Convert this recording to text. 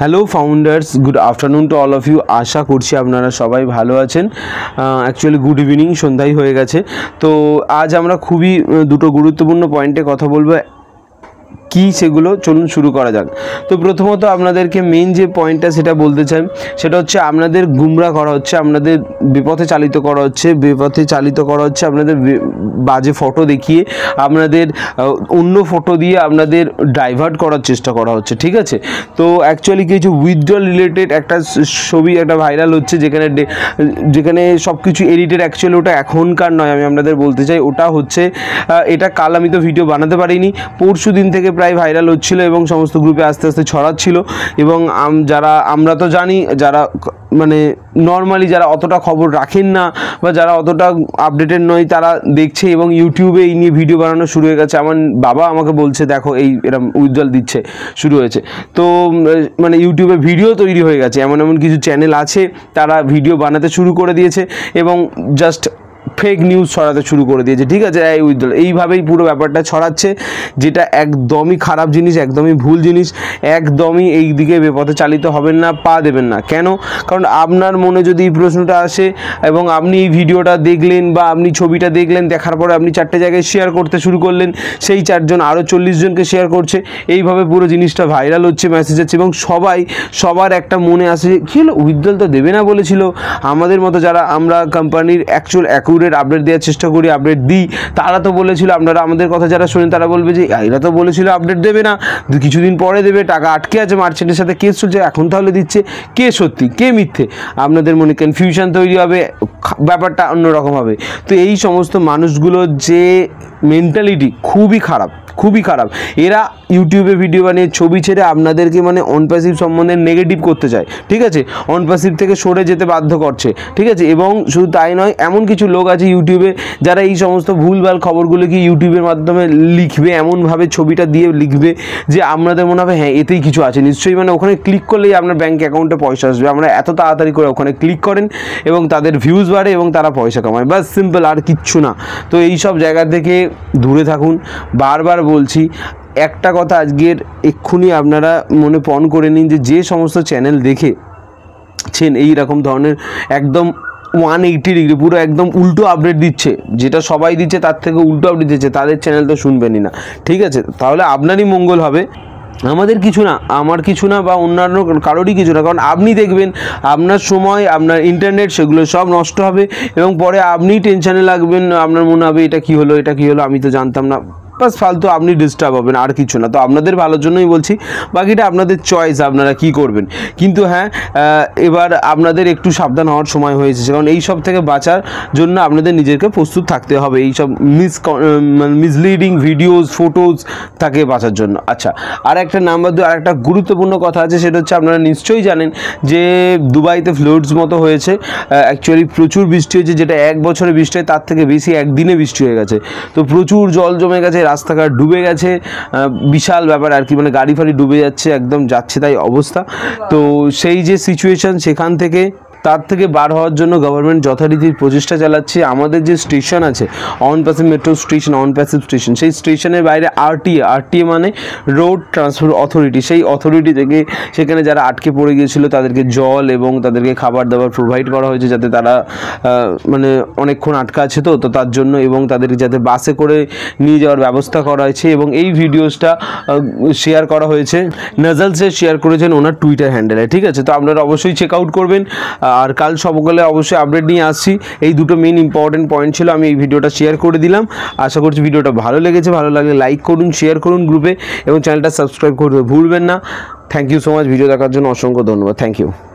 hello founders good afternoon to all of you আশা করছি আপনারা সবাই ভালো আছেন অ্যাকচুয়ালি গুড ইভিনিং সন্ধ্যাই হয়ে গেছে তো আজ আমরা খুবই দুটো গুরুত্বপূর্ণ পয়েন্টে কথা বলবো কি সেগুলো চলুন শুরু করা যাক তো প্রথমত আপনাদেরকে মেন যে পয়েন্টটা সেটা বলতে চাই সেটা হচ্ছে আপনাদের গুমরা করা হচ্ছে আপনাদের বিপথে চালিত করা হচ্ছে বিপথে চালিত করা হচ্ছে আপনাদের বাজে ফটো দেখিয়ে আপনাদের অন্য ফটো দিয়ে আপনাদের ডাইভার্ট করার চেষ্টা করা হচ্ছে ঠিক আছে তো অ্যাকচুয়ালি কিছু উইথড্রল রিলেটেড একটা ছবি একটা ভাইরাল হচ্ছে যেখানে যেখানে সব কিছু এডিটেড অ্যাকচুয়ালি ওটা এখনকার নয় আমি আপনাদের বলতে চাই ওটা হচ্ছে এটা কাল আমি তো ভিডিও বানাতে পারিনি পরশু দিন থেকে প্রায় ভাইরাল হচ্ছিল এবং সমস্ত গ্রুপে আস্তে আস্তে ছড়াচ্ছিল এবং যারা আমরা তো জানি যারা মানে নর্মালি যারা অতটা খবর রাখেন না বা যারা অতটা আপডেটেড নয় তারা দেখছে এবং ইউটিউবে এই নিয়ে ভিডিও বানানো শুরু হয়ে গেছে আমার বাবা আমাকে বলছে দেখো এই এরম উজ্জ্বল দিচ্ছে শুরু হয়েছে তো মানে ইউটিউবে ভিডিও তৈরি হয়ে গেছে এমন এমন কিছু চ্যানেল আছে তারা ভিডিও বানাতে শুরু করে দিয়েছে এবং জাস্ট ফেক নিউজ ছড়াতে শুরু করে দিয়েছে ঠিক আছে এই উইথড্রল এইভাবেই পুরো ব্যাপারটা ছড়াচ্ছে যেটা একদমই খারাপ জিনিস একদমই ভুল জিনিস একদমই এই দিকে বেপথে চালিত হবেন না পা দেবেন না কেন কারণ আপনার মনে যদি এই প্রশ্নটা আসে এবং আপনি এই ভিডিওটা দেখলেন বা আপনি ছবিটা দেখলেন দেখার পরে আপনি চারটে জায়গায় শেয়ার করতে শুরু করলেন সেই চারজন আরও চল্লিশ জনকে শেয়ার করছে এইভাবে পুরো জিনিসটা ভাইরাল হচ্ছে মেসেজ হচ্ছে এবং সবাই সবার একটা মনে আসে কি হলো উইথড্রল তো দেবে না বলেছিল আমাদের মতো যারা আমরা কোম্পানির অ্যাকচুয়াল অ্যাকুরেট আপডেট আপডেট দেওয়ার চেষ্টা করি আপডেট দিই তারা তো বলেছিল আপনারা আমাদের কথা যারা শুনেন তারা বলবে যে এরা তো বলেছিল আপডেট দেবে না কিছুদিন পরে দেবে টাকা আটকে আছে মার্চেন্টের সাথে কেস চলছে এখন তাহলে দিচ্ছে কে সত্যি কে মিথ্যে আপনাদের মনে কনফিউশন তৈরি হবে ব্যাপারটা অন্যরকম হবে তো এই সমস্ত মানুষগুলোর যে মেন্টালিটি খুবই খারাপ খুবই খারাপ এরা ইউটিউবে ভিডিও বানিয়ে ছবি ছেড়ে আপনাদেরকে মানে অনপ্যাসিভ সম্বন্ধে নেগেটিভ করতে চায় ঠিক আছে অনপ্যাসিভ থেকে সরে যেতে বাধ্য করছে ঠিক আছে এবং শুধু তাই নয় এমন কিছু লোক আছে ইউটিউবে যারা এই সমস্ত ভুলভাল কি ইউটিউবের মাধ্যমে লিখবে এমনভাবে ছবিটা দিয়ে লিখবে যে আপনাদের মনে হবে হ্যাঁ এতেই কিছু আছে নিশ্চয়ই মানে ওখানে ক্লিক করলেই আপনার ব্যাঙ্ক অ্যাকাউন্টে পয়সা আসবে আমরা এত তাড়াতাড়ি করে ওখানে ক্লিক করেন এবং তাদের ভিউজ বাড়ে এবং তারা পয়সা কামায় বাস সিম্পল আর কিচ্ছু না তো এই সব জায়গা থেকে দূরে থাকুন বারবার বলছি একটা কথা আজকের এক্ষুনি আপনারা মনে পণ করে নিন যে যে সমস্ত চ্যানেল দেখেছেন এই রকম ধরনের একদম ওয়ান এইটি ডিগ্রি পুরো একদম উল্টো আপডেট দিচ্ছে যেটা সবাই দিচ্ছে তার থেকে উল্টো আপডেট দিচ্ছে তাদের চ্যানেল তো শুনবেনই না ঠিক আছে তাহলে আপনারই মঙ্গল হবে আমাদের কিছু না আমার কিছু না বা অন্যান্য কারোরই কিছু না কারণ আপনি দেখবেন আপনার সময় আপনার ইন্টারনেট সেগুলো সব নষ্ট হবে এবং পরে আপনিই টেনশানে লাগবেন আপনার মনে হবে এটা কি হলো এটা কি হলো আমি তো জানতাম না বাক্কাস ফালতু আপনি ডিস্টার্ব হবেন আর কিছু না তো আপনাদের ভালোর জন্যই বলছি বাকিটা আপনাদের চয়েস আপনারা কি করবেন কিন্তু হ্যাঁ এবার আপনাদের একটু সাবধান হওয়ার সময় হয়েছে কারণ এই সব থেকে বাঁচার জন্য আপনাদের নিজেকে প্রস্তুত থাকতে হবে এই সব মিস মিসলিডিং ভিডিওস ফটোজ থাকে বাঁচার জন্য আচ্ছা আর একটা নাম্বার দু আর একটা গুরুত্বপূর্ণ কথা আছে সেটা হচ্ছে আপনারা নিশ্চয়ই জানেন যে দুবাইতে ফ্লোডস মতো হয়েছে অ্যাকচুয়ালি প্রচুর বৃষ্টি হয়েছে যেটা এক বছরে বৃষ্টি হয় তার থেকে বেশি একদিনে বৃষ্টি হয়ে গেছে তো প্রচুর জল জমে গেছে রাস্তাঘাট ডুবে গেছে বিশাল ব্যাপার আর কি মানে গাড়ি ফাড়ি ডুবে যাচ্ছে একদম যাচ্ছে তাই অবস্থা তো সেই যে সিচুয়েশান সেখান থেকে তার থেকে বার হওয়ার জন্য গভর্নমেন্ট যথারীতি প্রচেষ্টা চালাচ্ছে আমাদের যে স্টেশন আছে on passive metro station on passive station সেই স্টেশনের বাইরে আরটিএ আরটিএ মানে রোড ট্রান্সপোর্ট অথরিটি সেই অথরিটি থেকে সেখানে যারা আটকে পড়ে গিয়েছিল তাদেরকে জল এবং তাদেরকে খাবার দাবার প্রোভাইড করা হয়েছে যাতে তারা মানে অনেকক্ষণ আটকা আছে তো তো তার জন্য এবং তাদেরকে যাতে বাসে করে নিয়ে যাওয়ার ব্যবস্থা করা হয়েছে এবং এই ভিডিওসটা শেয়ার করা হয়েছে নাজাল শেয়ার করেছেন ওনার টুইটার হ্যান্ডেলে ঠিক আছে তো আপনারা অবশ্যই চেক আউট করবেন আর কাল সকালে অবশ্যই আপডেট নিয়ে আসছি এই দুটো মেন ইম্পর্টেন্ট পয়েন্ট ছিল আমি এই ভিডিওটা শেয়ার করে দিলাম আশা করছি ভিডিওটা ভালো লেগেছে ভালো লাগলে লাইক করুন শেয়ার করুন গ্রুপে এবং চ্যানেলটা সাবস্ক্রাইব করতে ভুলবেন না thank you so much video দেখার জন্য অসংখ্য ধন্যবাদ থ্যাংক ইউ